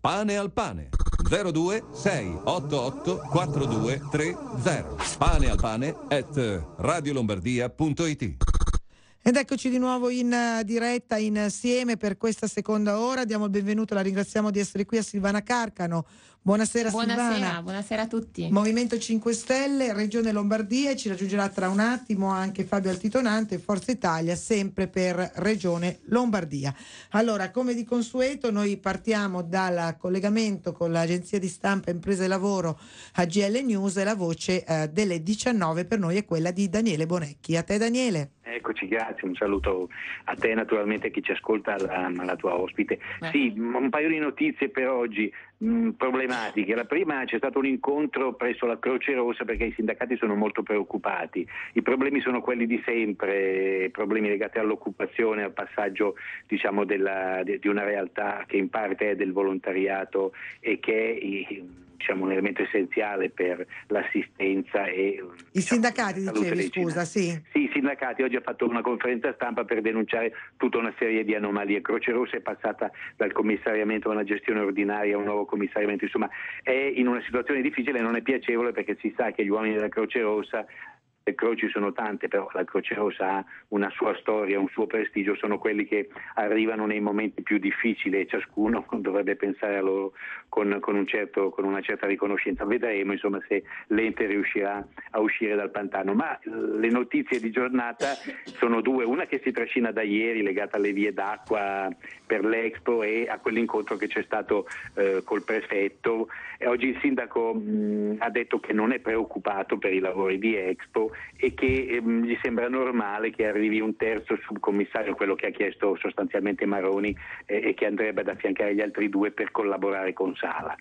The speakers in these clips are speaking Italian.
Pane al pane 02 688 4230 pane al pane at radiolombardia.it ed eccoci di nuovo in eh, diretta insieme per questa seconda ora. Diamo il benvenuto, la ringraziamo di essere qui a Silvana Carcano, Buonasera, buonasera Silvana. Buonasera a tutti. Movimento 5 Stelle, Regione Lombardia, ci raggiungerà tra un attimo anche Fabio Altitonante, Forza Italia, sempre per Regione Lombardia. Allora, come di consueto, noi partiamo dal collegamento con l'Agenzia di Stampa Imprese e Lavoro a GL News e la voce eh, delle 19 per noi è quella di Daniele Bonecchi. A te Daniele. Eccoci, grazie, un saluto a te naturalmente a chi ci ascolta, alla, alla tua ospite. Beh. Sì, un paio di notizie per oggi. Mm, problematiche. La prima c'è stato un incontro presso la Croce Rossa perché i sindacati sono molto preoccupati. I problemi sono quelli di sempre, problemi legati all'occupazione, al passaggio diciamo, della, di una realtà che in parte è del volontariato e che... I, diciamo, un elemento essenziale per l'assistenza e... Eh, I diciamo, sindacati, dicevi, scusa, sì. Sì, i sindacati. Oggi ha fatto una conferenza stampa per denunciare tutta una serie di anomalie. Croce Rossa è passata dal commissariamento a una gestione ordinaria, a un nuovo commissariamento. Insomma, è in una situazione difficile e non è piacevole perché si sa che gli uomini della Croce Rossa le croci sono tante, però la Croce Rossa ha una sua storia, un suo prestigio, sono quelli che arrivano nei momenti più difficili e ciascuno dovrebbe pensare a loro con, con, un certo, con una certa riconoscenza. Vedremo insomma, se l'ente riuscirà a uscire dal pantano, ma le notizie di giornata sono due, una che si trascina da ieri legata alle vie d'acqua per l'Expo e a quell'incontro che c'è stato eh, col prefetto. E oggi il sindaco mh, mm, ha detto che non è preoccupato per i lavori di Expo e che ehm, gli sembra normale che arrivi un terzo subcommissario, quello che ha chiesto sostanzialmente Maroni eh, e che andrebbe ad affiancare gli altri due per collaborare con Sala.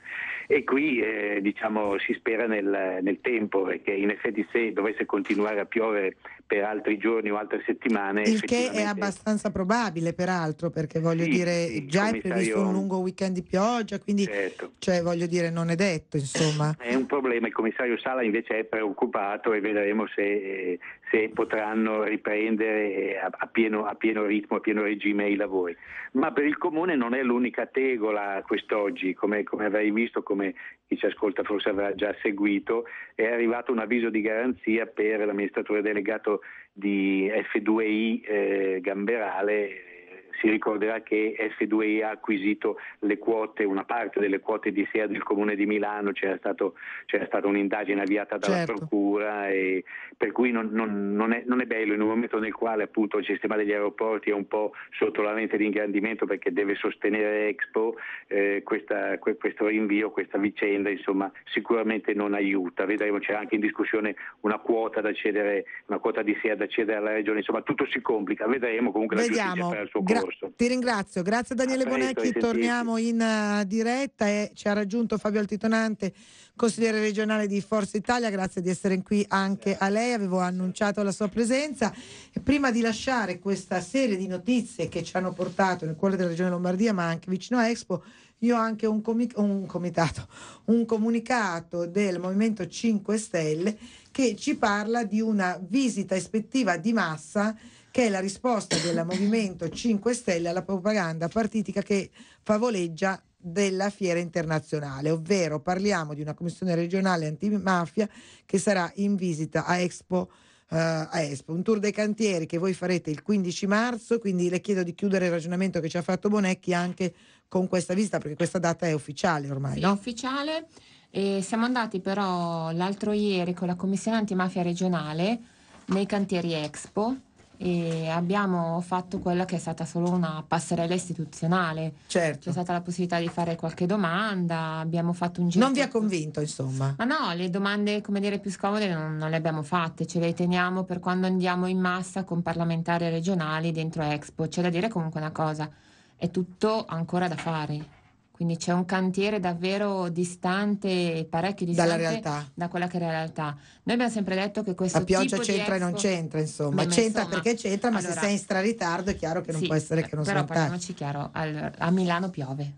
E qui eh, diciamo, si spera nel, nel tempo, perché in effetti se dovesse continuare a piovere per altri giorni o altre settimane. Il che è abbastanza probabile, peraltro, perché voglio sì, dire, sì, già è previsto un lungo weekend di pioggia, quindi certo. cioè, voglio dire, non è detto, insomma. È un problema, il commissario Sala invece è preoccupato e vedremo se, se potranno riprendere a pieno, a pieno ritmo, a pieno regime i lavori. Ma per il comune non è l'unica tegola quest'oggi, come, come avrai visto, come chi ci ascolta forse avrà già seguito, è arrivato un avviso di garanzia per l'amministratore delegato di F2I eh, Gamberale si ricorderà che F2I ha acquisito le quote, una parte delle quote di SEA del Comune di Milano, c'era, stato, c'era stata un'indagine avviata dalla certo. Procura, e, per cui non, non, non, è, non, è, bello in un momento nel quale appunto il sistema degli aeroporti è un po' sotto la lente di ingrandimento perché deve sostenere Expo, eh, questa, questo rinvio, questa vicenda insomma sicuramente non aiuta, vedremo c'era anche in discussione una quota, cedere, una quota di SEA da cedere alla Regione, insomma tutto si complica, vedremo comunque Vediamo. la giustizia farà il suo Gra- discorso. Ti ringrazio, grazie Daniele presto, Bonecchi, torniamo in eh, diretta e ci ha raggiunto Fabio Altitonante, consigliere regionale di Forza Italia, grazie di essere qui anche a lei, avevo annunciato la sua presenza. E prima di lasciare questa serie di notizie che ci hanno portato nel cuore della regione Lombardia, ma anche vicino a Expo, io ho anche un, comi- un, comitato, un comunicato del Movimento 5 Stelle che ci parla di una visita ispettiva di massa che è la risposta del Movimento 5 Stelle alla propaganda partitica che favoleggia della fiera internazionale, ovvero parliamo di una commissione regionale antimafia che sarà in visita a Expo. Uh, a Expo, un tour dei cantieri che voi farete il 15 marzo, quindi le chiedo di chiudere il ragionamento che ci ha fatto Bonecchi anche con questa visita, perché questa data è ufficiale ormai. Sì, no? È ufficiale. E siamo andati però l'altro ieri con la commissione antimafia regionale nei cantieri Expo e abbiamo fatto quella che è stata solo una passerella istituzionale. Certo. C'è stata la possibilità di fare qualche domanda, abbiamo fatto un giro. Non vi ha convinto, insomma? Ma no, le domande, come dire, più scomode non, non le abbiamo fatte, ce le teniamo per quando andiamo in massa con parlamentari regionali dentro Expo. C'è da dire comunque una cosa, è tutto ancora da fare. Quindi c'è un cantiere davvero distante, parecchio distante Dalla realtà. da quella che è la realtà. Noi abbiamo sempre detto che questo... La pioggia c'entra e non c'entra, insomma. Beh, c'entra insomma, perché c'entra, ma allora, se sei in straritardo è chiaro che non sì, può essere che non però, sia... Però parliamoci chiaro, allora, a Milano piove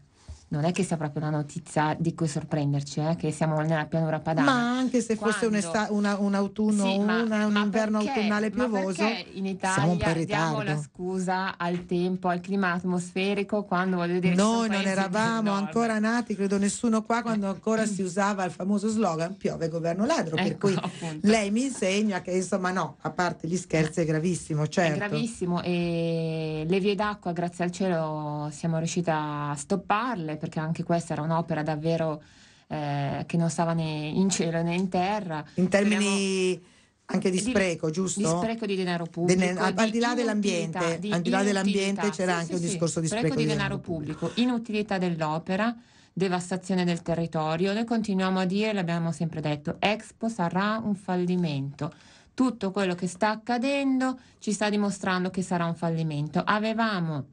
non è che sia proprio una notizia di cui sorprenderci, eh, che siamo nella pianura padana. Ma anche se Quando... fosse un, esta- una, un autunno, sì, una, ma, un ma inverno perché, autunnale piovoso, in Italia diamo la scusa al tempo, al clima atmosferico, quando voglio dire... Noi non eravamo ancora nati, credo nessuno qua, quando ancora si usava il famoso slogan piove governo ladro, ecco, per cui appunto. lei mi insegna che insomma no, a parte gli scherzi è gravissimo, certo. È gravissimo e le vie d'acqua grazie al cielo siamo riusciti a stopparle perché anche questa era un'opera davvero eh, che non stava né in cielo né in terra. In termini Abbiamo... anche di spreco, di, giusto? Di spreco di denaro pubblico. Dene... Al, di al, di là dell'ambiente, di al di là dell'ambiente c'era sì, anche sì, un sì. discorso di spreco, spreco di, denaro pubblico. pubblico, inutilità dell'opera devastazione del territorio. Noi continuiamo a dire, l'abbiamo sempre detto, Expo sarà un fallimento. Tutto quello che sta accadendo ci sta dimostrando che sarà un fallimento. Avevamo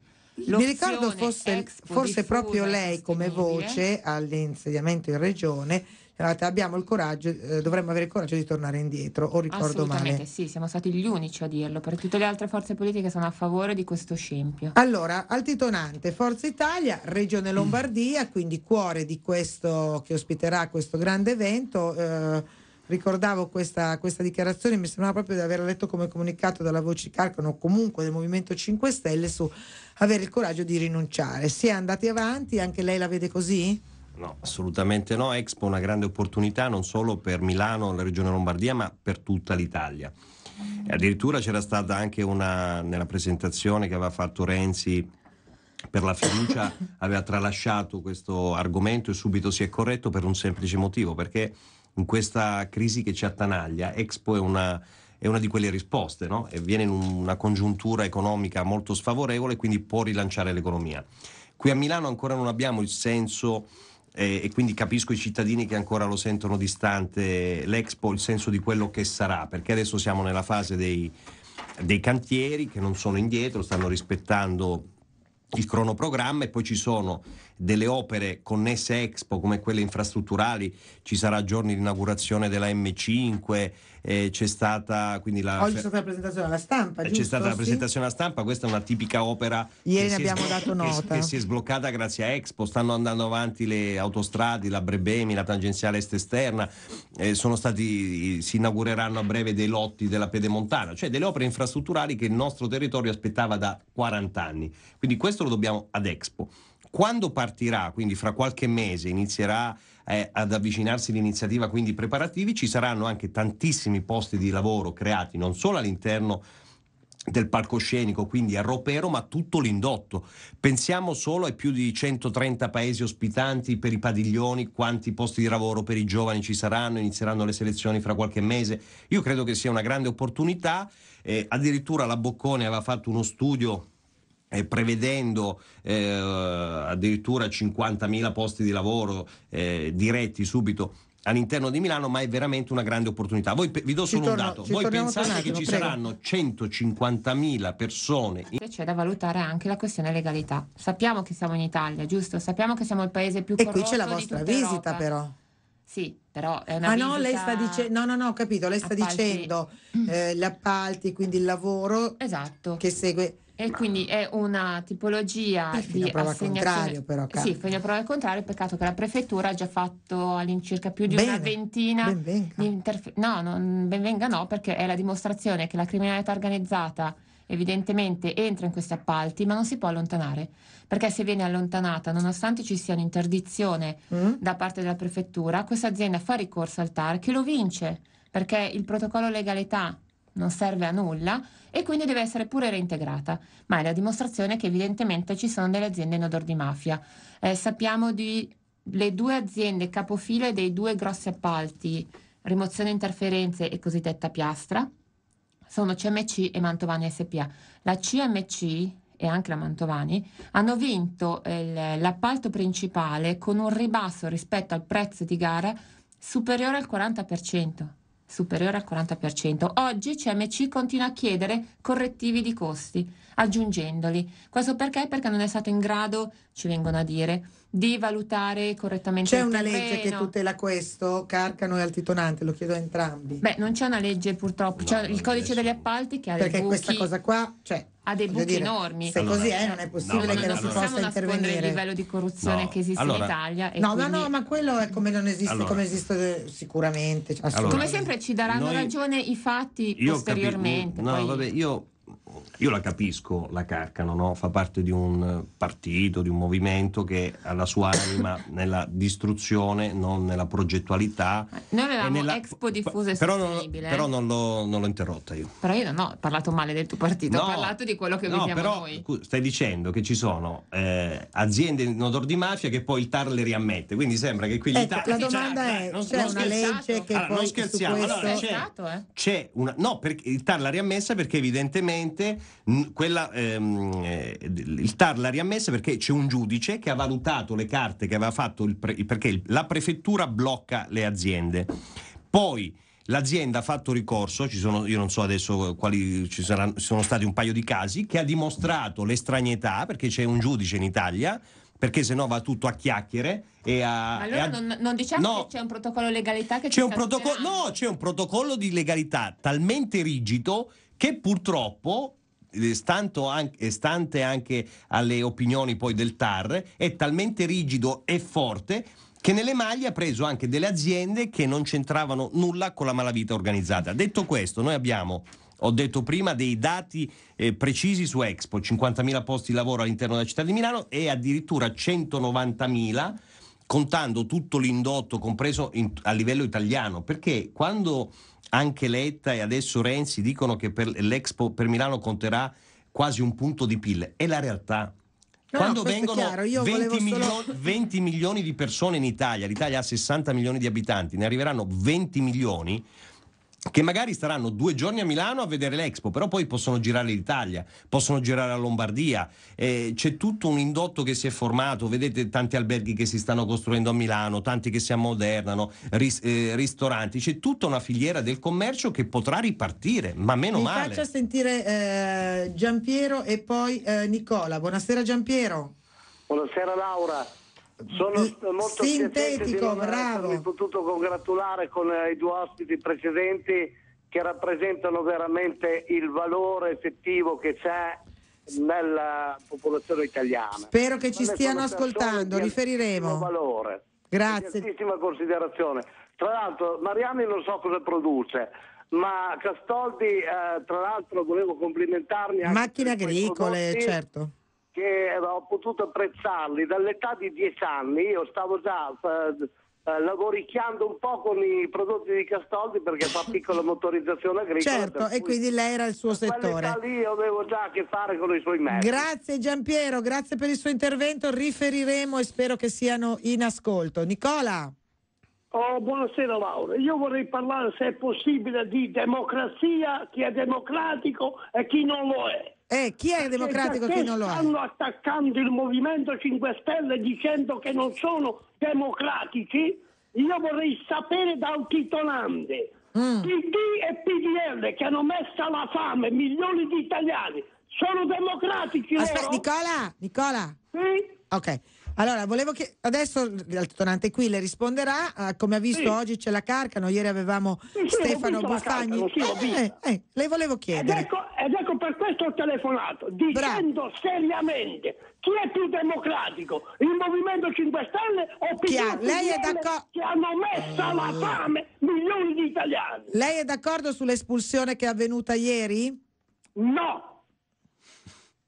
mi ricordo fosse, forse proprio lei come voce all'insediamento in regione abbiamo il coraggio, eh, dovremmo avere il coraggio di tornare indietro, o ricordo male. sì, siamo stati gli unici a dirlo, perché tutte le altre forze politiche sono a favore di questo scempio. Allora, altitonante, Forza Italia, Regione Lombardia, mm. quindi cuore di questo che ospiterà questo grande evento. Eh, ricordavo questa, questa, dichiarazione, mi sembrava proprio di averla letto come comunicato dalla voce Carcano o comunque del Movimento 5 Stelle su avere il coraggio di rinunciare. Si è andati avanti, anche lei la vede così? No, assolutamente no. Expo è una grande opportunità non solo per Milano, la regione Lombardia, ma per tutta l'Italia. E addirittura c'era stata anche una, nella presentazione che aveva fatto Renzi per la fiducia, aveva tralasciato questo argomento e subito si è corretto per un semplice motivo, perché in questa crisi che ci attanaglia, Expo è una, è una di quelle risposte, no? e viene in una congiuntura economica molto sfavorevole, quindi può rilanciare l'economia. Qui a Milano ancora non abbiamo il senso eh, e quindi capisco i cittadini che ancora lo sentono distante l'Expo, il senso di quello che sarà, perché adesso siamo nella fase dei, dei cantieri che non sono indietro, stanno rispettando il cronoprogramma e poi ci sono delle opere connesse a Expo come quelle infrastrutturali, ci sarà giorni di inaugurazione della M5, eh, c'è stata quindi la... Oggi c'è stata la presentazione alla stampa. Giusto? C'è stata la presentazione alla stampa, questa è una tipica opera Ieri che, ne abbiamo è, dato nota. Che, si è sbloccata grazie a Expo, stanno andando avanti le autostrade, la Brebemi, la tangenziale est esterna, eh, stati, si inaugureranno a breve dei lotti della Pedemontana, cioè delle opere infrastrutturali che il nostro territorio aspettava da 40 anni. Quindi questo lo dobbiamo ad Expo. Quando partirà, quindi fra qualche mese, inizierà eh, ad avvicinarsi l'iniziativa, quindi preparativi, ci saranno anche tantissimi posti di lavoro creati non solo all'interno del palcoscenico, quindi a Ropero, ma tutto l'indotto. Pensiamo solo ai più di 130 paesi ospitanti per i padiglioni, quanti posti di lavoro per i giovani ci saranno, inizieranno le selezioni fra qualche mese. Io credo che sia una grande opportunità, eh, addirittura la Boccone aveva fatto uno studio eh, prevedendo eh, addirittura 50.000 posti di lavoro eh, diretti subito all'interno di Milano, ma è veramente una grande opportunità. Voi, vi do solo torno, un dato, voi pensate attimo, che ci prego. saranno 150.000 persone... In... C'è da valutare anche la questione legalità. Sappiamo che siamo in Italia, giusto? Sappiamo che siamo il paese più corrotto E qui c'è la vostra visita Europa. però. Sì, però è una Ma ah, no, lei sta dicendo, no, no, no, ho capito, lei sta appalti. dicendo eh, gli appalti, quindi il lavoro esatto. che segue. E quindi è una tipologia eh, di assegnazione. Però, sì, fino a prova contrario, peccato che la prefettura ha già fatto all'incirca più di Bene, una ventina di interferenze. No, non benvenga no, perché è la dimostrazione che la criminalità organizzata evidentemente entra in questi appalti, ma non si può allontanare, perché se viene allontanata, nonostante ci sia un'interdizione mm. da parte della prefettura, questa azienda fa ricorso al TAR che lo vince, perché il protocollo legalità non serve a nulla e quindi deve essere pure reintegrata, ma è la dimostrazione che evidentemente ci sono delle aziende in odor di mafia. Eh, sappiamo di le due aziende capofile dei due grossi appalti, rimozione interferenze e cosiddetta piastra, sono CMC e Mantovani SPA. La CMC e anche la Mantovani hanno vinto eh, l'appalto principale con un ribasso rispetto al prezzo di gara superiore al 40% superiore al 40%. Oggi CMC continua a chiedere correttivi di costi aggiungendoli. Questo perché? Perché non è stato in grado, ci vengono a dire, di valutare correttamente c'è il terreno. C'è una legge che tutela questo, Carcano e Altitonante, lo chiedo a entrambi. Beh, non c'è una legge purtroppo, no, c'è il codice degli appalti che ha perché dei buchi. questa cosa qua, cioè, ha dei buchi dire, enormi. Se allora, così è, non è possibile no, che non, non si possa intervenire. Non possiamo nascondere il livello di corruzione no. che esiste allora, in Italia. E no, quindi... no, no, ma quello è come non esiste, allora. come esiste eh, sicuramente. Cioè, come sempre ci daranno noi, ragione i fatti posteriormente. Capi- no, poi... vabbè, io io la capisco la Carcano, no? fa parte di un partito, di un movimento che ha la sua anima nella distruzione, non nella progettualità. Noi avevamo nella... Expo diffuse e però sostenibile. Non, però non l'ho, non l'ho, interrotta io. Però io non ho parlato male del tuo partito, no, ho parlato di quello che no, viviamo però, noi. Stai dicendo che ci sono eh, aziende in odor di mafia che poi il TAR le riammette, quindi sembra che qui ecco, l'Italia... La domanda cioè, è, non, c'è non una legge che allora, poi non scherziamo. Allora, c'è, eh? c'è una... No, perché il TAR l'ha riammessa perché evidentemente sicuramente quella, ehm, eh, il TAR l'ha riammessa perché c'è un giudice che ha valutato le carte che aveva fatto il pre- perché la prefettura blocca le aziende. Poi L'azienda ha fatto ricorso, ci sono, io non so adesso quali ci saranno, ci sono stati un paio di casi, che ha dimostrato l'estranietà perché c'è un giudice in Italia, perché se no va tutto a chiacchiere. E a, allora e a... Non, non, diciamo no, che c'è un protocollo legalità che c'è un protocollo, No, c'è un protocollo di legalità talmente rigido che purtroppo eh, anche, stante anche alle opinioni poi del TAR, è talmente rigido e forte che nelle maglie ha preso anche delle aziende che non c'entravano nulla con la malavita organizzata. Detto questo, noi abbiamo ho detto prima dei dati eh, precisi su Expo, 50.000 posti di lavoro all'interno della città di Milano e addirittura 190.000 contando tutto l'indotto compreso in, a livello italiano, perché quando anche Letta e adesso Renzi dicono che per l'Expo per Milano conterà quasi un punto di PIL. È la realtà. No, Quando vengono 20 milioni, solo... 20 milioni di persone in Italia, l'Italia ha 60 milioni di abitanti, ne arriveranno 20 milioni, che magari staranno due giorni a Milano a vedere l'Expo, però poi possono girare l'Italia, possono girare la Lombardia, eh, c'è tutto un indotto che si è formato, vedete tanti alberghi che si stanno costruendo a Milano, tanti che si ammodernano, ris- eh, ristoranti, c'è tutta una filiera del commercio che potrà ripartire, ma meno Mi male. Faccia sentire eh, Giampiero e poi eh, Nicola. Buonasera Giampiero. Buonasera Laura. Sono molto sintetico, di bravo. Mi potuto congratulare con eh, i due ospiti precedenti che rappresentano veramente il valore effettivo che c'è nella popolazione italiana. Spero che ci Quelle stiano ascoltando, riferiremo. Valore. Grazie. Grandissima considerazione. Tra l'altro Mariani non so cosa produce, ma Castoldi eh, tra l'altro volevo complimentarmi. Anche Macchine agricole, certo che ho potuto apprezzarli dall'età di 10 anni, io stavo già eh, eh, lavoricchiando un po' con i prodotti di Castoldi perché fa piccola motorizzazione agricola. Certo, e quindi lei era il suo settore. lì avevo già a che fare con i suoi mezzi. Grazie Giampiero, grazie per il suo intervento, riferiremo e spero che siano in ascolto. Nicola. Oh, buonasera Laura, io vorrei parlare se è possibile di democrazia, chi è democratico e chi non lo è. Eh, chi è democratico e chi non lo è? Stanno attaccando il Movimento 5 Stelle dicendo che non sono democratici. Io vorrei sapere da un titonante. Mm. PD e PDL che hanno messo alla fame milioni di italiani sono democratici. Aspetta, Nicola, Nicola. Sì? Ok. Allora, volevo che adesso il tonante qui le risponderà, ah, come ha visto sì. oggi c'è la Carcano, ieri avevamo sì, sì, Stefano Buffagni. Carcano, eh, eh, eh, le volevo chiedere. Ed ecco, ed ecco per questo ho telefonato, dicendo Bra- seriamente chi è più democratico, il Movimento 5 Stelle o PDL lei è d'accordo... che hanno messo alla ah. fame milioni di italiani. Lei è d'accordo sull'espulsione che è avvenuta ieri? No,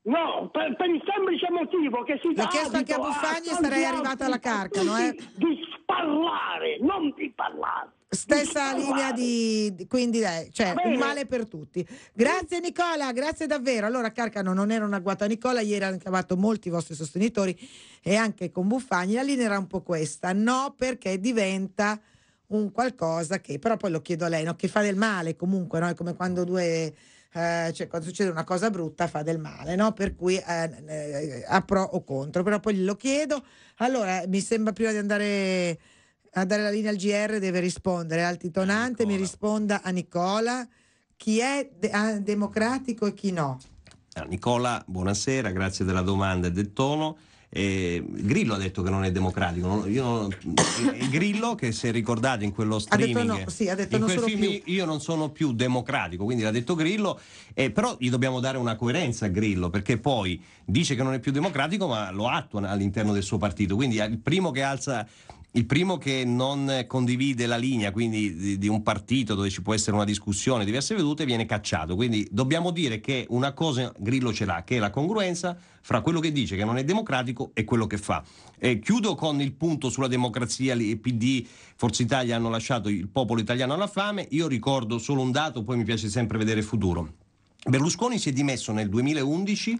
No, per, per, il semplice motivo che si dà. L'ho chiesto anche a Buffagni e sarei arrivata alla carcano. Eh. Di sparlare, non di parlare. Stessa linea di, quindi eh, cioè, un male per tutti. Grazie Nicola, grazie davvero. Allora Carcano non era una guata Nicola, ieri hanno chiamato molti i vostri sostenitori e anche con Buffagni, la linea era un po' questa, no perché diventa un qualcosa che, però poi lo chiedo a lei, no? che fa del male comunque, no? è come quando due... Eh, cioè, quando succede una cosa brutta fa del male, no? per cui eh, eh, eh a pro o contro, però poi glielo chiedo. Allora, mi sembra prima di andare a dare la linea al GR deve rispondere. L'altitonante mi risponda a Nicola chi è de- democratico e chi no. Ah, Nicola, buonasera, grazie della domanda e del tono. Eh, Grillo ha detto che non è democratico. Non, non, Grillo, che se ricordate in quello streaming, ha detto no, sì, ha detto in non quel film più. io non sono più democratico, quindi l'ha detto Grillo, eh, però gli dobbiamo dare una coerenza a Grillo, perché poi dice che non è più democratico, ma lo attua all'interno del suo partito. Quindi il primo che alza il primo che non condivide la linea, quindi di, di, un partito dove ci può essere una discussione, diverse vedute, viene cacciato. Quindi dobbiamo dire che una cosa Grillo ce l'ha, che è la congruenza fra quello che dice che non è democratico e quello che fa. E chiudo con il punto sulla democrazia, il PD, Forza Italia hanno lasciato il popolo italiano alla fame. Io ricordo solo un dato, poi mi piace sempre vedere il futuro. Berlusconi si è dimesso nel 2011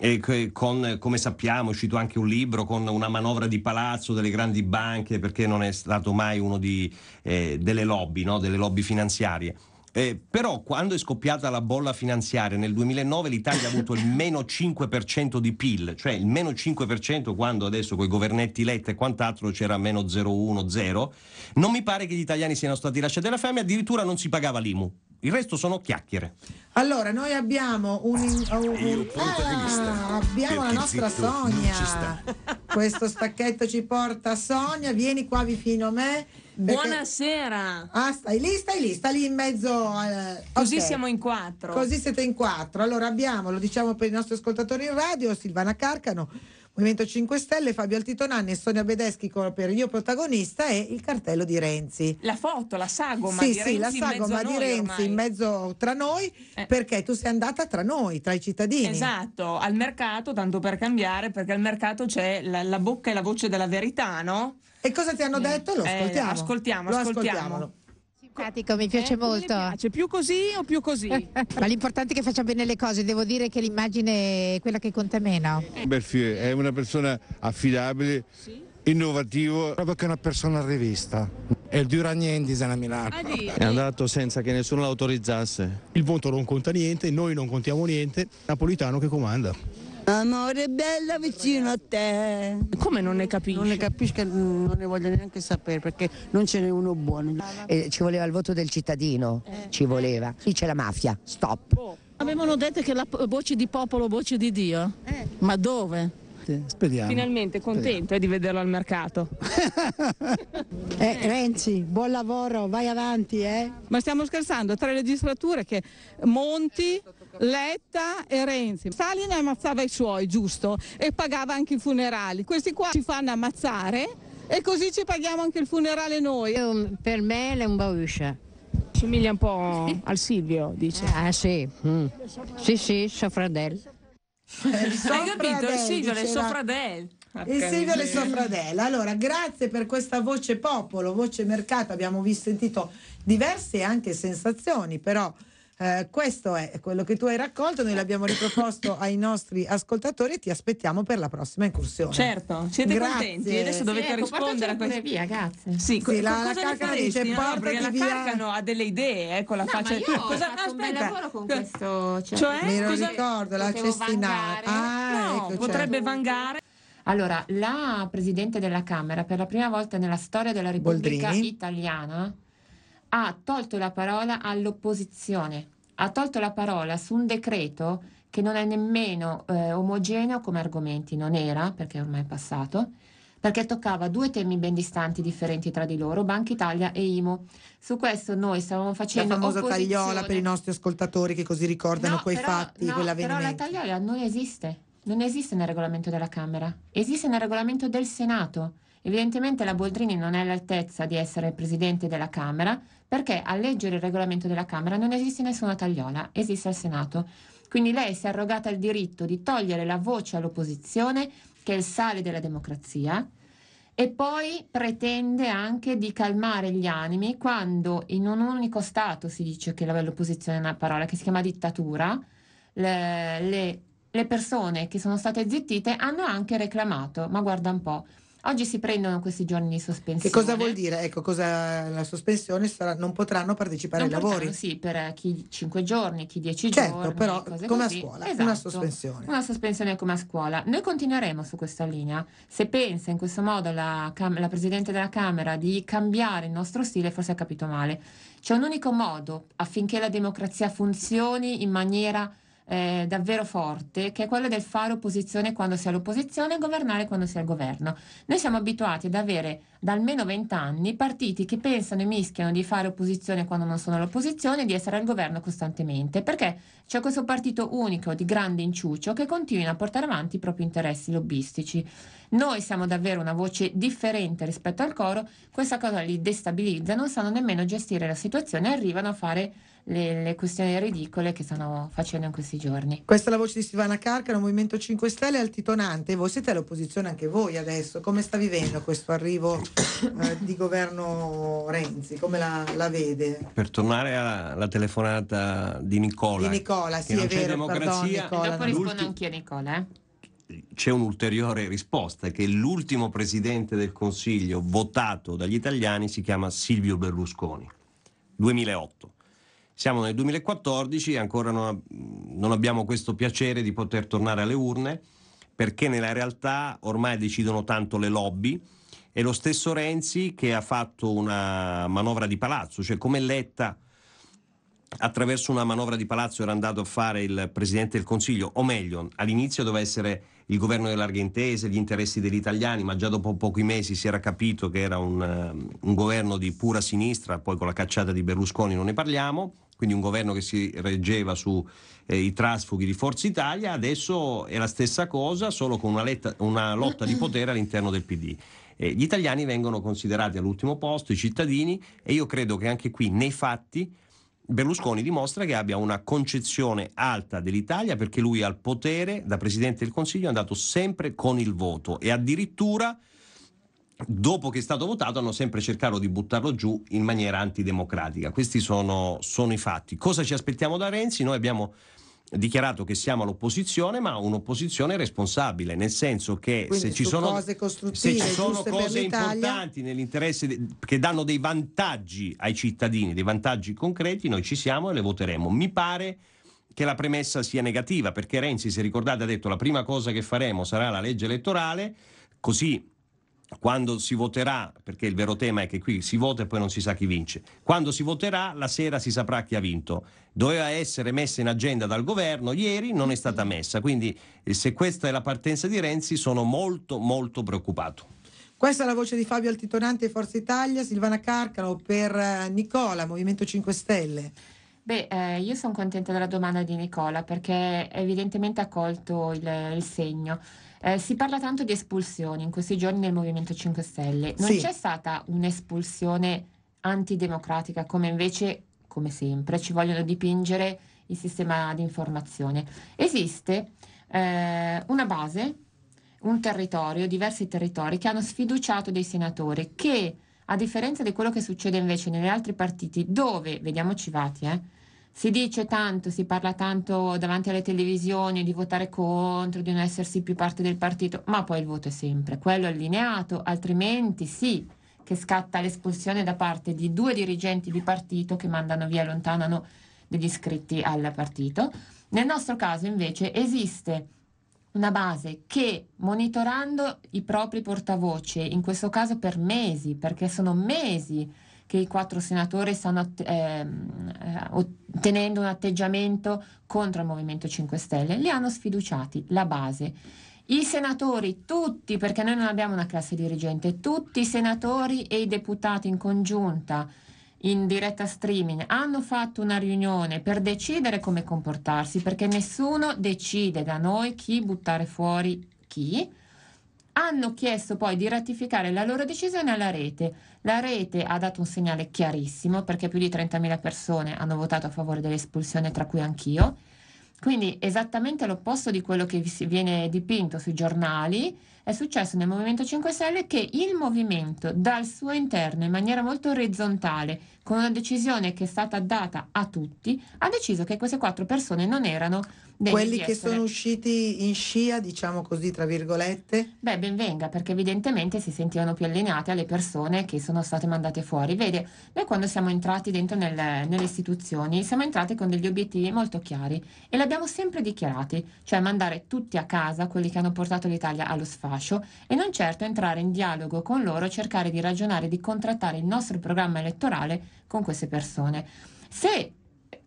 e con, come sappiamo è uscito anche un libro con una manovra di palazzo delle grandi banche perché non è stato mai uno di, eh, delle lobby, no? delle lobby finanziarie. Eh, però quando è scoppiata la bolla finanziaria nel 2009 l'Italia ha avuto il meno 5% di PIL, cioè il meno 5% quando adesso con i governetti Letta e quant'altro c'era meno 0,1, 0. Non mi pare che gli italiani siano stati lasciati alla fame, addirittura non si pagava l'IMU. Il resto sono chiacchiere. Allora, noi abbiamo un, ah, un, un ah, abbiamo la nostra Sonia. Questo stacchetto ci porta Sonia, vieni qua vicino a me. Perché... Buonasera. Ah, stai lì, stai lì, stai lì in mezzo. Eh, Al... Così okay. siamo in quattro. Così siete in quattro. Allora abbiamo, lo diciamo per i nostri ascoltatori in radio, Silvana Carcano Movimento 5 Stelle, Fabio Altitonanni e Sonia Bedeschi per Io protagonista e il cartello di Renzi. La foto, la sagoma sì, di Renzi. Sì, sì, la sagoma di Renzi ormai. in mezzo tra noi, eh. perché tu sei andata tra noi, tra i cittadini. Esatto, al mercato, tanto per cambiare, perché al mercato c'è la, la bocca e la voce della verità, no? E cosa ti hanno eh, detto? Lo ascoltiamo. Eh, ascoltiamo, Lo ascoltiamolo democratico, mi eh, piace eh, molto. Mi piace, più così o più così? Ma l'importante è che faccia bene le cose, devo dire che l'immagine è quella che conta meno. Eh. Berfier è una persona affidabile, sì. innovativo. Proprio che è una persona rivista. È il Duragnendis a Milano. Ah, è andato senza che nessuno l'autorizzasse. Il voto non conta niente, noi non contiamo niente, Napolitano che comanda. Amore bella vicino a te. Come non ne capisco? Non ne capisco, non ne voglio neanche sapere perché non ce n'è uno buono. Eh, ci voleva il voto del cittadino, eh. ci voleva. Lì c'è la mafia, stop. Oh. Avevano detto che la voce di popolo, voce di Dio. Eh. Ma dove? Speriamo. Finalmente contento eh, di vederlo al mercato. eh, Renzi, buon lavoro, vai avanti. Eh. Ma stiamo scherzando, tre legislature che Monti, Letta e Renzi. Stalin ammazzava i suoi, giusto? E pagava anche i funerali. Questi qua ci fanno ammazzare e così ci paghiamo anche il funerale noi. Mm, per me è un bauscia. Somiglia un po' al Silvio, dice. Ah sì, mm. sì sì, Soffradel. Hai capito? Il Silvio è Soffradel. Il Silvio Le Soffradella. Allora, grazie per questa voce popolo, voce mercato. Abbiamo visto, sentito diverse anche sensazioni, però eh, questo è quello che tu hai raccolto, noi l'abbiamo riproposto ai nostri ascoltatori e ti aspettiamo per la prossima incursione. Certo, siete grazie. contenti? Adesso dovete ecco, rispondere a questo. via, grazie. Sì, co- sì la, la carcano dice no, portati no, via. La carcano ha delle idee, ecco eh, la no, faccia. Ma io cosa ho un bel lavoro con questo, cioè, cioè me lo cosa... ricordo, la cestinata. Ah, no, ecco, certo. potrebbe certo. vangare allora, la Presidente della Camera, per la prima volta nella storia della Repubblica Boldrini. Italiana, ha tolto la parola all'opposizione, ha tolto la parola su un decreto che non è nemmeno eh, omogeneo come argomenti, non era perché ormai è passato, perché toccava due temi ben distanti, differenti tra di loro, Banca Italia e IMO. Su questo noi stavamo facendo... La famosa opposizione. tagliola per i nostri ascoltatori che così ricordano no, quei però, fatti, no, quell'avvenimento. Però la tagliola non esiste, non esiste nel regolamento della Camera, esiste nel regolamento del Senato. Evidentemente la Boldrini non è all'altezza di essere presidente della Camera perché a leggere il regolamento della Camera non esiste nessuna tagliola, esiste il Senato. Quindi lei si è arrogata il diritto di togliere la voce all'opposizione, che è il sale della democrazia, e poi pretende anche di calmare gli animi quando in un unico Stato si dice che l'opposizione è una parola che si chiama dittatura, le, le, le persone che sono state zittite hanno anche reclamato, ma guarda un po' Oggi si prendono questi giorni di sospensione. Che cosa vuol dire? Ecco, cosa, la sospensione sarà, non potranno partecipare non ai potranno, lavori. Sì, per eh, chi 5 giorni, chi 10 certo, giorni. Certo, però come così. a scuola, esatto, una sospensione. Una sospensione come a scuola. Noi continueremo su questa linea. Se pensa in questo modo la, la Presidente della Camera di cambiare il nostro stile, forse ha capito male. C'è un unico modo affinché la democrazia funzioni in maniera eh, davvero forte, che è quello del fare opposizione quando si è all'opposizione e governare quando si è al governo. Noi siamo abituati ad avere da almeno 20 anni partiti che pensano e mischiano di fare opposizione quando non sono all'opposizione e di essere al governo costantemente, perché c'è questo partito unico di grande inciucio che continua a portare avanti i propri interessi lobbistici. Noi siamo davvero una voce differente rispetto al coro, questa cosa li destabilizza, non sanno nemmeno gestire la situazione e arrivano a fare le, le, questioni ridicole che stanno facendo in questi giorni. Questa è la voce di Silvana Carcano, Movimento 5 Stelle, altitonante. Voi siete all'opposizione anche voi adesso. Come sta vivendo questo arrivo eh, di governo Renzi? Come la, la vede? Per tornare alla, telefonata di Nicola. Di Nicola, sì, è vero. Pardon, Nicola, dopo rispondo l'ulti... a Nicola. Eh? c'è un'ulteriore risposta che l'ultimo presidente del Consiglio votato dagli italiani si chiama Silvio Berlusconi, 2008. Siamo nel 2014 e ancora non, non abbiamo questo piacere di poter tornare alle urne perché nella realtà ormai decidono tanto le lobby e lo stesso Renzi che ha fatto una manovra di palazzo, cioè come Letta attraverso una manovra di palazzo era andato a fare il Presidente del Consiglio, o meglio, all'inizio doveva essere il governo delle larghe intese, gli interessi degli italiani, ma già dopo pochi mesi si era capito che era un, un governo di pura sinistra, poi con la cacciata di Berlusconi non ne parliamo, quindi un governo che si reggeva sui eh, trasfughi di Forza Italia, adesso è la stessa cosa, solo con una, letta, una lotta di potere all'interno del PD. Eh, gli italiani vengono considerati all'ultimo posto, i cittadini, e io credo che anche qui, nei fatti, Berlusconi dimostra che abbia una concezione alta dell'Italia perché lui al potere, da Presidente del Consiglio, è andato sempre con il voto e addirittura dopo che è stato votato hanno sempre cercato di buttarlo giù in maniera antidemocratica. Questi sono, sono, i fatti. Cosa ci aspettiamo da Renzi? Noi abbiamo dichiarato che siamo all'opposizione, ma un'opposizione responsabile, nel senso che se ci, sono, cose, se ci sono cose importanti nell'interesse de, che danno dei vantaggi ai cittadini, dei vantaggi concreti, noi ci siamo e le voteremo. Mi pare che la premessa sia negativa, perché Renzi, se ricordate, ha detto la prima cosa che faremo sarà la legge elettorale, così quando si voterà, perché il vero tema è che qui si vota e poi non si sa chi vince, quando si voterà la sera si saprà chi ha vinto. Doveva essere messa in agenda dal governo, ieri non è stata messa, quindi eh, se questa è la partenza di Renzi sono molto molto preoccupato. Questa è la voce di Fabio Altitonante, Forza Italia, Silvana Carcano per eh, Nicola, Movimento 5 Stelle. Beh, eh, io sono contenta della domanda di Nicola perché evidentemente ha colto il, il segno. Eh, si parla tanto di espulsioni in questi giorni nel Movimento 5 Stelle. Non sì. c'è stata un'espulsione antidemocratica come invece, come sempre, ci vogliono dipingere il sistema di informazione. Esiste eh, una base, un territorio, diversi territori che hanno sfiduciato dei senatori che, a differenza di quello che succede invece negli altri partiti, dove, vediamoci vati, eh, si dice tanto, si parla tanto davanti alle televisioni di votare contro, di non essersi più parte del partito, ma poi il voto è sempre quello allineato, altrimenti sì che scatta l'espulsione da parte di due dirigenti di partito che mandano via, allontanano degli iscritti al partito. Nel nostro caso invece esiste una base che monitorando i propri portavoce, in questo caso per mesi, perché sono mesi che i quattro senatori stanno ehm, eh, ottenendo un atteggiamento contro il Movimento 5 Stelle. Li hanno sfiduciati, la base. I senatori, tutti, perché noi non abbiamo una classe dirigente, tutti i senatori e i deputati in congiunta in diretta streaming hanno fatto una riunione per decidere come comportarsi perché nessuno decide da noi chi buttare fuori chi hanno chiesto poi di ratificare la loro decisione alla rete. La rete ha dato un segnale chiarissimo perché più di 30.000 persone hanno votato a favore dell'espulsione, tra cui anch'io. Quindi esattamente l'opposto di quello che viene dipinto sui giornali è successo nel Movimento 5 Stelle che il movimento dal suo interno in maniera molto orizzontale, con una decisione che è stata data a tutti, ha deciso che queste quattro persone non erano quelli che essere. sono usciti in scia, diciamo così, tra virgolette? Beh, benvenga, perché evidentemente si sentivano più allineate alle persone che sono state mandate fuori. Vede, noi quando siamo entrati dentro nel, nelle istituzioni siamo entrati con degli obiettivi molto chiari e li abbiamo sempre dichiarati, cioè mandare tutti a casa quelli che hanno portato l'Italia allo sfascio e non certo entrare in dialogo con loro, cercare di ragionare, di contrattare il nostro programma elettorale con queste persone. Se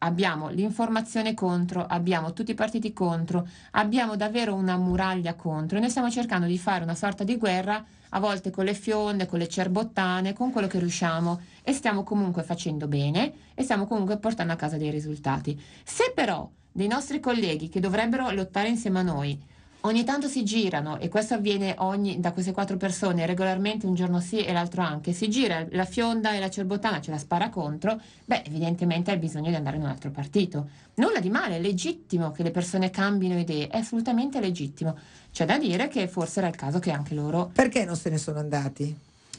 abbiamo l'informazione contro, abbiamo tutti i partiti contro, abbiamo davvero una muraglia contro e noi stiamo cercando di fare una sorta di guerra a volte con le fionde, con le cerbottane, con quello che riusciamo e stiamo comunque facendo bene e stiamo comunque portando a casa dei risultati. Se però dei nostri colleghi che dovrebbero lottare insieme a noi Ogni tanto si girano, e questo avviene ogni, da queste quattro persone regolarmente un giorno sì e l'altro anche, si gira la fionda e la cerbotana, ce la spara contro, beh evidentemente hai bisogno di andare in un altro partito. Nulla di male, è legittimo che le persone cambino idee, è assolutamente legittimo. C'è da dire che forse era il caso che anche loro... Perché non se ne sono andati?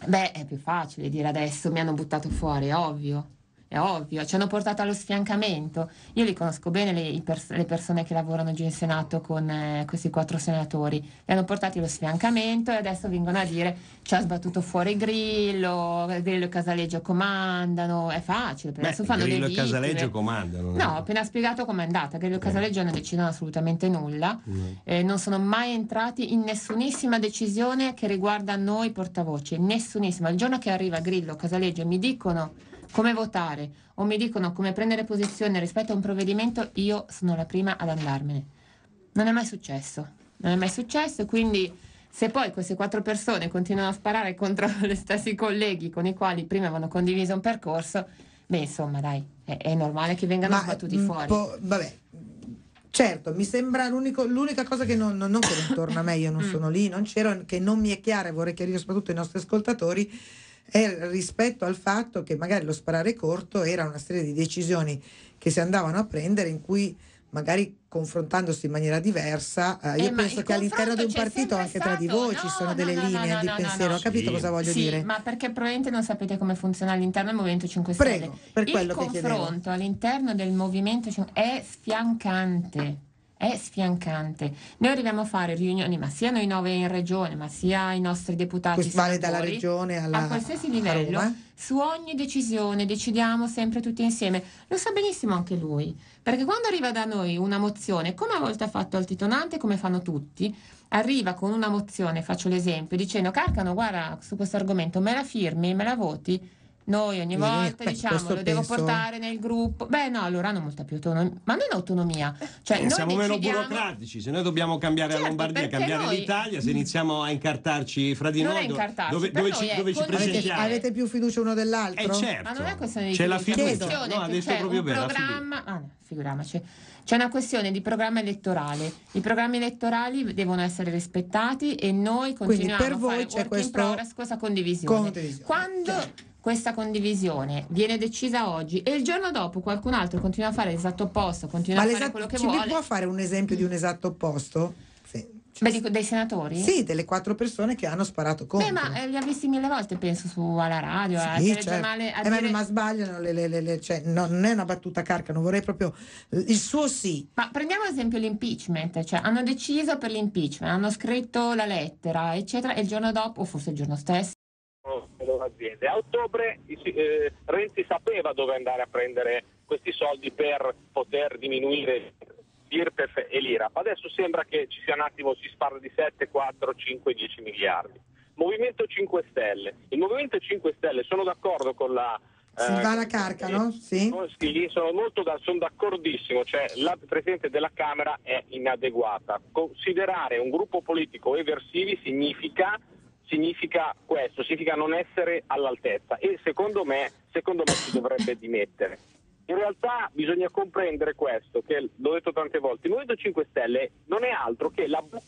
Beh, è più facile dire adesso mi hanno buttato fuori, ovvio è ovvio, ci hanno portato allo sfiancamento. Io li conosco bene le, pers- le persone che lavorano giù in Senato con eh, questi quattro senatori, li hanno portati allo sfiancamento e adesso vengono a dire ci ha sbattuto fuori Grillo, Grillo e Casaleggio comandano, è facile, perché Beh, adesso fanno Grillo e Casaleggio comandano. No, eh. ho appena spiegato com'è andata, Grillo e eh. Casaleggio non decidono assolutamente nulla, mm. eh, non sono mai entrati in nessunissima decisione che riguarda noi portavoce, nessunissima. Il giorno che arriva Grillo, Casaleggio e mi dicono come votare o mi dicono come prendere posizione rispetto a un provvedimento, io sono la prima ad andarmene. Non è mai successo, non è mai successo, quindi se poi queste quattro persone continuano a sparare contro gli stessi colleghi con i quali prima avevano condiviso un percorso, beh insomma dai, è, è normale che vengano sbattuti mm, fuori. Po', vabbè, Certo, mi sembra l'unica cosa che non, non, non che intorno a me, io non mm. sono lì, non c'ero, che non mi è chiara e vorrei chiarire soprattutto ai nostri ascoltatori, è rispetto al fatto che magari lo sparare corto era una serie di decisioni che si andavano a prendere in cui magari confrontandosi in maniera diversa, eh, io eh, penso che all'interno di un partito anche stato. tra di voi no, ci sono no, delle no, linee di pensiero, ho capito sì. cosa voglio sì, dire? Ma perché probabilmente non sapete come funziona all'interno del Movimento 5 Stelle. Prego, per Il confronto all'interno del Movimento 5 Stelle è sfiancante è sfiancante. Noi arriviamo a fare riunioni, ma sia noi nove in regione, ma sia i nostri deputati. Questo vale dalla regione alla, a qualsiasi livello. A su ogni decisione decidiamo sempre tutti insieme. Lo sa benissimo anche lui, perché quando arriva da noi una mozione, come a volte ha fatto il titonante, come fanno tutti, arriva con una mozione, faccio l'esempio, dicendo Carcano, guarda, su questo argomento me la firmi, me la voti noi ogni volta eh, diciamo lo penso... devo portare nel gruppo. Beh, no, allora hanno molta più autonomia, ma meno autonomia. Cioè, eh, siamo decidiamo... meno burocratici. Se noi dobbiamo cambiare certo, la Lombardia, cambiare noi... l'Italia, se mm. iniziamo a incartarci fra di noi, incartarci, dove, dove, ci, dove ci, presentiamo? Avete, avete, più fiducia uno dell'altro? Eh, certo. Ma non è questione di c'è la fiducia. No, ha detto cioè, proprio bene. Programma... Ah, no, figuriamoci. C'è una questione di programma elettorale. I programmi elettorali devono essere rispettati e noi continuiamo a fare c'è questo... in progress questa condivisione. condivisione. Quando certo questa condivisione viene decisa oggi e il giorno dopo qualcun altro continua a fare l'esatto opposto, continua Ma a fare quello che ci vuole. Ci può fare un esempio di un esatto opposto? Sì. Cioè, Beh, dico, dei senatori? Sì, delle quattro persone che hanno sparato contro. Beh, ma eh, li ha visti mille volte, penso, su, alla radio, sì, al certo. telegiornale. Certo. Dire... Eh, ma, ma sbagliano, le, le, le, cioè, no, non è una battuta carca, non vorrei proprio... Eh, il suo sì. Ma prendiamo ad esempio l'impeachment, cioè hanno deciso per l'impeachment, hanno scritto la lettera, eccetera, e il giorno dopo, o forse il giorno stesso, le loro aziende. A ottobre eh, Renzi sapeva dove andare a prendere questi soldi per poter diminuire l'IRPEF e l'IRAP. Adesso sembra che ci sia un attimo, si parla di 7, 4, 5, 10 miliardi. Movimento 5 Stelle. Il Movimento 5 Stelle sono d'accordo con la eh, Silvana Carca, no? Sì. sì sono, molto da, sono d'accordissimo, cioè la Presidente della Camera è inadeguata. Considerare un gruppo politico eversivi significa significa questo, significa non essere all'altezza e secondo me, secondo me si dovrebbe dimettere. In realtà bisogna comprendere questo, che l'ho detto tante volte, il Movimento 5 Stelle non è altro che la bu-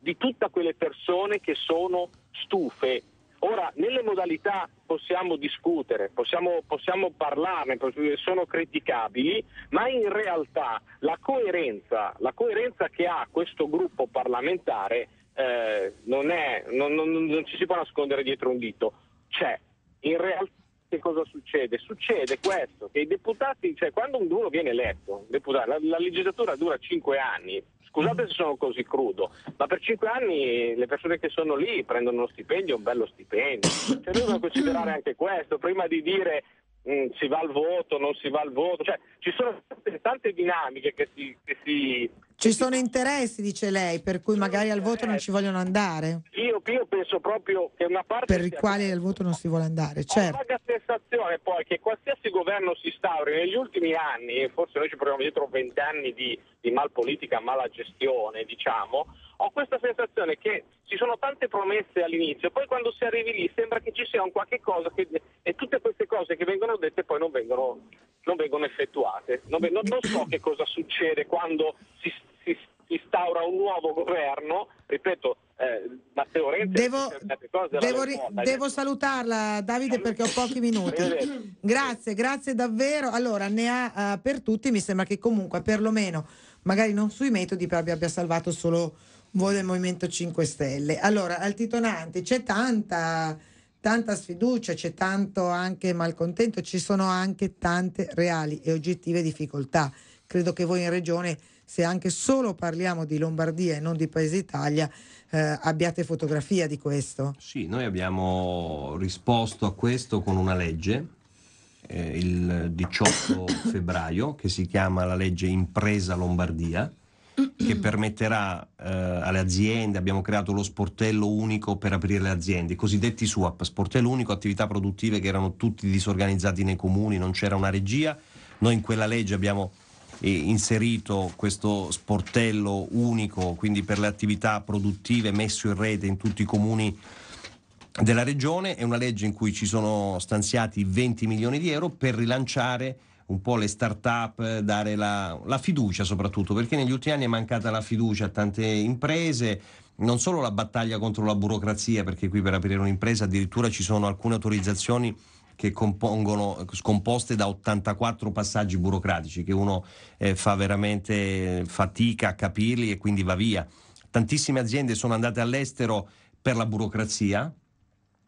di tutte quelle persone che sono stufe. Ora, nelle modalità possiamo discutere, possiamo, possiamo parlarne, sono criticabili, ma in realtà la coerenza, la coerenza che ha questo gruppo parlamentare eh, non, è, non, non, non ci si può nascondere dietro un dito. C'è. Cioè, in realtà che cosa succede? Succede questo, che i deputati, cioè quando uno viene eletto, deputato, la, la, legislatura dura cinque anni, scusate se sono così crudo, ma per cinque anni le persone che sono lì prendono uno stipendio, un bello stipendio, cioè dobbiamo considerare anche questo, prima di dire mh, mm, si va al voto, non si va al voto, cioè ci sono tante, tante dinamiche che si, che si ci sono interessi, dice lei, per cui magari al voto non ci vogliono andare. Io, io penso proprio che una parte... Per i quali al voto non si vuole andare, certo. Ho la sensazione poi che qualsiasi governo si instauri negli ultimi anni, forse noi ci proviamo dietro vent'anni di di politica, mala gestione, diciamo, ho questa sensazione che ci sono tante promesse all'inizio, poi quando si arrivi lì sembra che ci sia un qualche cosa che, e tutte queste cose che vengono dette poi non vengono, non vengono effettuate. Non, non, non, so che cosa succede quando si, si, si instaura un nuovo governo, ripeto, eh, Matteo Renzi devo, devo, devo, salutarla Davide perché ho pochi minuti grazie, grazie davvero allora ne ha uh, per tutti mi sembra che comunque perlomeno magari non sui metodi, però abbia salvato solo voi del Movimento 5 Stelle. Allora, altitonanti, c'è tanta, tanta sfiducia, c'è tanto anche malcontento, ci sono anche tante reali e oggettive difficoltà. Credo che voi in regione, se anche solo parliamo di Lombardia e non di Paese Italia, eh, abbiate fotografia di questo. Sì, noi abbiamo risposto a questo con una legge eh, il 18 febbraio, che si chiama la legge Impresa Lombardia, che permetterà eh, alle aziende, abbiamo creato lo sportello unico per aprire le aziende, i cosiddetti SWAP, sportello unico, attività produttive che erano tutti disorganizzati nei comuni, non c'era una regia, noi in quella legge abbiamo eh, inserito questo sportello unico, quindi per le attività produttive messo in rete in tutti i comuni della regione, è una legge in cui ci sono stanziati 20 milioni di euro per rilanciare un po' le start-up, dare la, la, fiducia soprattutto, perché negli ultimi anni è mancata la fiducia a tante imprese, non solo la battaglia contro la burocrazia, perché qui per aprire un'impresa addirittura ci sono alcune autorizzazioni che compongono, scomposte da 84 passaggi burocratici, che uno eh, fa veramente fatica a capirli e quindi va via. Tantissime aziende sono andate all'estero per la burocrazia,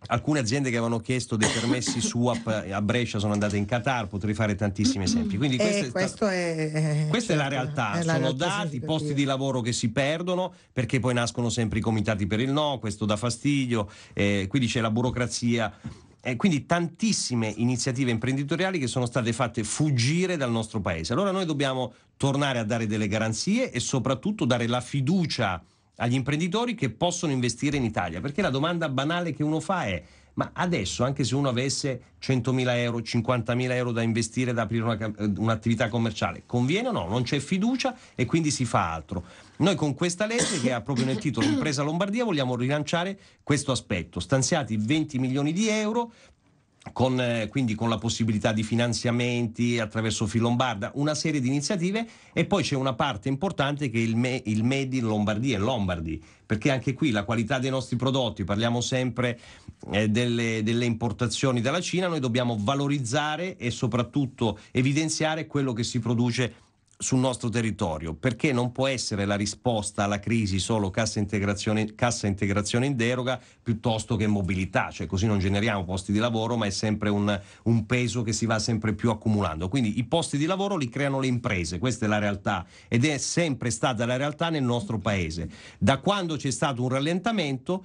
alcune aziende che avevano chiesto dei permessi SWAP a Brescia sono andate in Qatar, potrei fare tantissimi esempi. Quindi eh, eh, questa, eh, è, questa certo, è, la certo, realtà, è la sono realtà dati, posti di lavoro che si perdono perché poi nascono sempre i comitati per il no, questo dà fastidio, eh, quindi c'è la burocrazia. Eh, quindi tantissime iniziative imprenditoriali che sono state fatte fuggire dal nostro paese. Allora noi dobbiamo tornare a dare delle garanzie e soprattutto dare la fiducia agli imprenditori che possono investire in Italia, perché la domanda banale che uno fa è ma adesso anche se uno avesse 100.000 euro, 50.000 euro da investire, da aprire una, eh, un'attività commerciale, conviene o no? Non c'è fiducia e quindi si fa altro. Noi con questa legge che ha proprio nel titolo Impresa Lombardia vogliamo rilanciare questo aspetto, stanziati 20 milioni di euro con, eh, quindi con la possibilità di finanziamenti attraverso Filombarda, una serie di iniziative e poi c'è una parte importante che è il, me, il Made in Lombardia e Lombardi, perché anche qui la qualità dei nostri prodotti, parliamo sempre eh, delle, delle, importazioni dalla Cina, noi dobbiamo valorizzare e soprattutto evidenziare quello che si produce sul nostro territorio, perché non può essere la risposta alla crisi solo cassa integrazione, cassa integrazione in deroga piuttosto che mobilità, cioè così non generiamo posti di lavoro, ma è sempre un, un, peso che si va sempre più accumulando. Quindi i posti di lavoro li creano le imprese, questa è la realtà ed è sempre stata la realtà nel nostro paese. Da quando c'è stato un rallentamento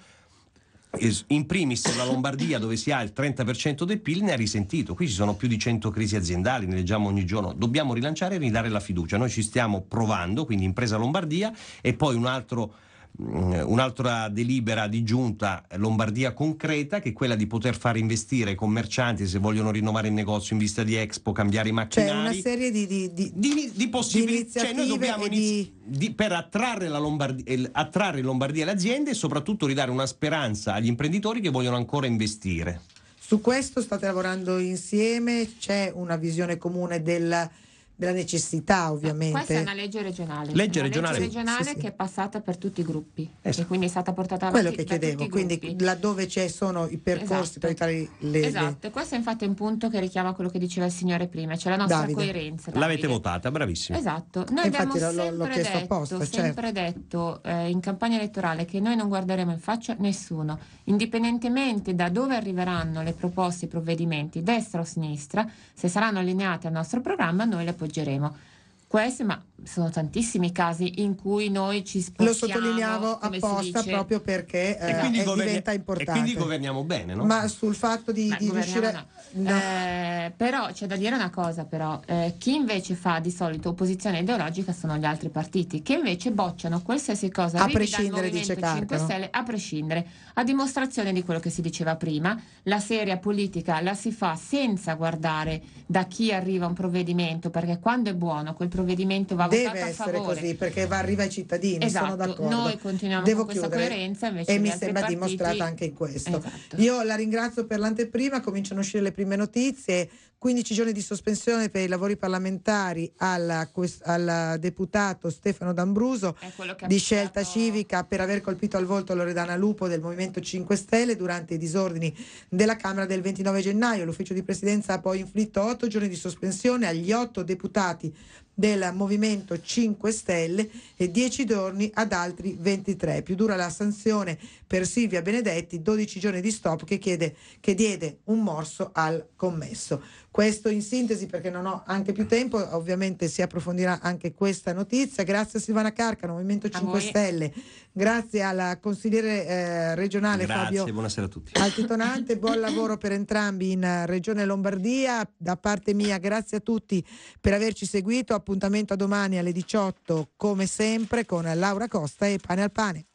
in primis la Lombardia dove si ha il 30% del PIL ne ha risentito, qui ci sono più di 100 crisi aziendali, ne leggiamo ogni giorno, dobbiamo rilanciare e ridare la fiducia, noi ci stiamo provando, quindi impresa Lombardia e poi un altro eh, un'altra delibera di giunta eh, Lombardia concreta che è quella di poter fare investire i commercianti se vogliono rinnovare il negozio in vista di Expo, cambiare i macchinari. C'è cioè una serie di, di, di, di possibilità cioè noi dobbiamo inizi- per attrarre, Lombardia, eh, attrarre in Lombardia le aziende e soprattutto ridare una speranza agli imprenditori che vogliono ancora investire. Su questo state lavorando insieme, c'è una visione comune del della necessità eh, ovviamente. Questa è una legge regionale. Legge regionale. Legge regionale sì, che è passata per tutti i gruppi esatto. e quindi è stata portata avanti Quello che chiedevo, quindi laddove ci sono i percorsi esatto. per evitare le... Esatto, e questo è infatti un punto che richiama quello che diceva il signore prima, cioè la nostra Davide. coerenza. Davide. L'avete votata, bravissimo. Esatto, noi abbiamo infatti abbiamo l'ho, l'ho chiesto detto, apposta, sempre cioè... detto eh, in campagna elettorale che noi non guarderemo in faccia nessuno, indipendentemente da dove arriveranno le proposte, i provvedimenti, destra o sinistra, se saranno allineate al nostro programma noi le possiamo appoggeremo questi, ma sono tantissimi casi in cui noi ci spostiamo. Lo sottolineavo apposta proprio perché eh, è, eh, governi- diventa importante. E quindi governiamo bene, no? Ma sul fatto di, di riuscire... No. No. Eh, però c'è da dire una cosa, però. Eh, chi invece fa di solito opposizione ideologica sono gli altri partiti, che invece bocciano qualsiasi cosa. A prescindere, dice Stelle, A prescindere, a dimostrazione di quello che si diceva prima, la seria politica la si fa senza guardare da chi arriva un provvedimento, perché quando è buono quel provvedimento provvedimento va Deve votato a favore. Deve essere così perché va, arriva ai cittadini, esatto. sono d'accordo. Noi continuiamo Devo con questa chiudere. coerenza e mi sembra partiti... dimostrata anche in questo. Esatto. Io la ringrazio per l'anteprima, cominciano a uscire le prime notizie. 15 giorni di sospensione per i lavori parlamentari al deputato Stefano D'Ambruso di Scelta Civica per aver colpito al volto Loredana Lupo del Movimento 5 Stelle durante i disordini della Camera del 29 gennaio. L'ufficio di presidenza ha poi inflitto 8 giorni di sospensione agli 8 deputati del Movimento 5 Stelle e 10 giorni ad altri 23. Più dura la sanzione per Silvia Benedetti 12 giorni di stop che, chiede, che diede un morso al commesso. Questo in sintesi perché non ho anche più tempo, ovviamente si approfondirà anche questa notizia. Grazie a Silvana Carca, Movimento 5 Stelle, grazie al consigliere eh, regionale grazie, Fabio buonasera a tutti. Altitonante, buon lavoro per entrambi in eh, Regione Lombardia. Da parte mia grazie a tutti per averci seguito, appuntamento a domani alle 18 come sempre con Laura Costa e Pane al Pane.